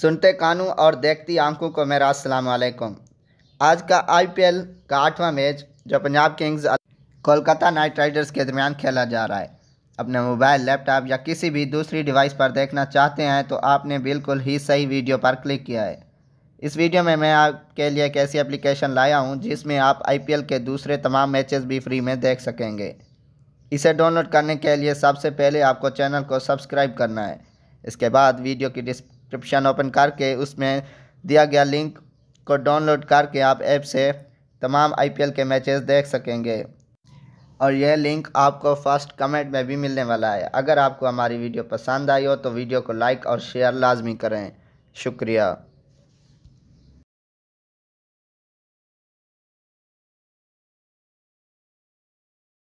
सुनते कानों और देखती आंखों को मेरा असलम आज का आईपीएल का आठवां मैच जो Punjab Kings Kolkata Knight Riders के दरमियान खेला जा रहा है अपने मोबाइल लैपटॉप या किसी भी दूसरी डिवाइस पर देखना चाहते हैं तो आपने बिल्कुल ही सही वीडियो पर क्लिक किया है इस वीडियो में मैं आपके लिए एक ऐसी एप्लीकेशन लाया हूँ जिसमें आप आई के दूसरे तमाम मैच भी फ्री में देख सकेंगे इसे डाउनलोड करने के लिए सबसे पहले आपको चैनल को सब्सक्राइब करना है इसके बाद वीडियो की डिस्क डिस्क्रिप्शन ओपन करके उसमें दिया गया लिंक को डाउनलोड करके आप ऐप से तमाम आईपीएल के मैचेस देख सकेंगे और यह लिंक आपको फर्स्ट कमेंट में भी मिलने वाला है अगर आपको हमारी वीडियो पसंद आई हो तो वीडियो को लाइक और शेयर लाजमी करें शुक्रिया